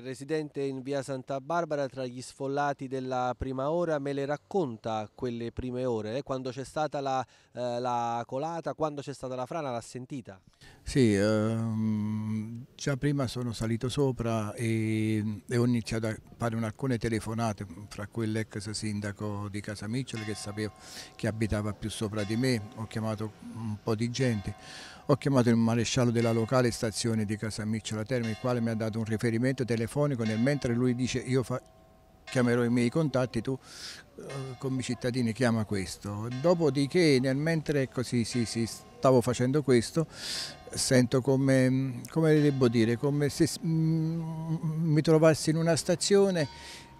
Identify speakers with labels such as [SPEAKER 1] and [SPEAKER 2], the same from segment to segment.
[SPEAKER 1] residente in via Santa Barbara tra gli sfollati della prima ora, me le racconta quelle prime ore, eh? quando c'è stata la, eh, la colata, quando c'è stata la frana, l'ha sentita?
[SPEAKER 2] Sì, ehm, già prima sono salito sopra e, e, ho iniziato a fare alcune telefonate fra quell'ex sindaco di Casa Casamicciole che sapevo che abitava più sopra di me, ho chiamato un po' di gente, ho chiamato il maresciallo della locale stazione di Casa Micciola Terme, il quale mi ha dato un riferimento telefonico nel mentre lui dice io fa, chiamerò i miei contatti, tu eh, come cittadini chiama questo. Dopodiché nel mentre così ecco, sì, sì, stavo facendo questo sento come, come devo dire, come se mi trovassi in una stazione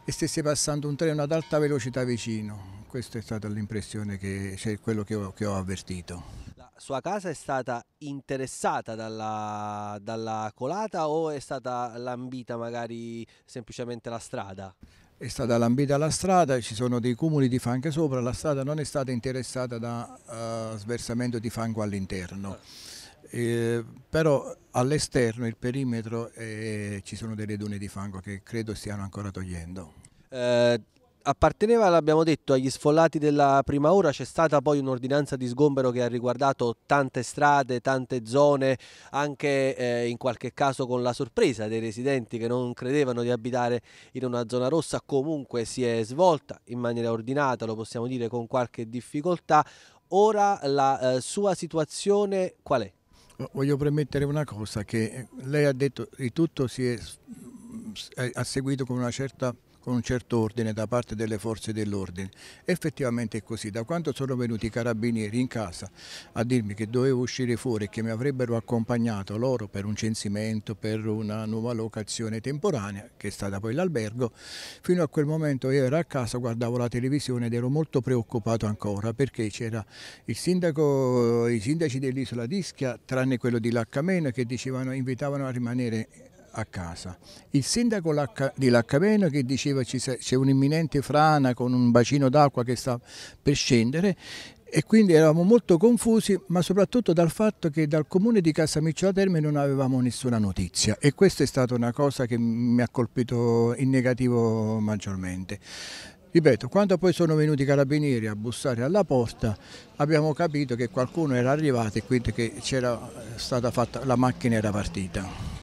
[SPEAKER 2] e stessi passando un treno ad alta velocità vicino. Questa è stata l'impressione che cioè quello che ho, che ho, avvertito.
[SPEAKER 1] La sua casa è stata interessata dalla, dalla colata o è stata lambita magari semplicemente la strada?
[SPEAKER 2] è stata lambita la strada, ci sono dei cumuli di fango sopra, la strada non è stata interessata da uh, sversamento di fango all'interno. Eh, però all'esterno il perimetro eh, ci sono delle dune di fango che credo stiano ancora togliendo. Eh, apparteneva, l'abbiamo
[SPEAKER 1] detto, agli sfollati della prima ora, c'è stata poi un'ordinanza di sgombero che ha riguardato tante strade, tante zone, anche eh, in qualche caso con la sorpresa dei residenti che non credevano di abitare in una zona rossa, comunque si è svolta in maniera ordinata, lo possiamo dire con qualche difficoltà. Ora la eh, sua situazione
[SPEAKER 2] qual è? Voglio premettere una cosa che eh, lei ha detto di tutto si è, mm, eh, ha seguito con una certa con un certo ordine da parte delle forze dell'ordine. Effettivamente è così, da quando sono venuti i carabinieri in casa a dirmi che dovevo uscire fuori e che mi avrebbero accompagnato loro per un censimento, per una nuova locazione temporanea, che è stata poi l'albergo, fino a quel momento io ero a casa, guardavo la televisione ed ero molto preoccupato ancora perché c'era il sindaco, i sindaci dell'isola d'Ischia, tranne quello di Laccamena, che dicevano, invitavano a rimanere a casa. Il sindaco di Laccaveno che diceva c'è un'imminente frana con un bacino d'acqua che sta per scendere e quindi eravamo molto confusi, ma soprattutto dal fatto che dal comune di Casamicciola Terme non avevamo nessuna notizia e questa è stata una cosa che mi ha colpito in negativo maggiormente. Ripeto, quando poi sono venuti i carabinieri a bussare alla porta abbiamo capito che qualcuno era arrivato e quindi che eh, stata fatta, la macchina era partita.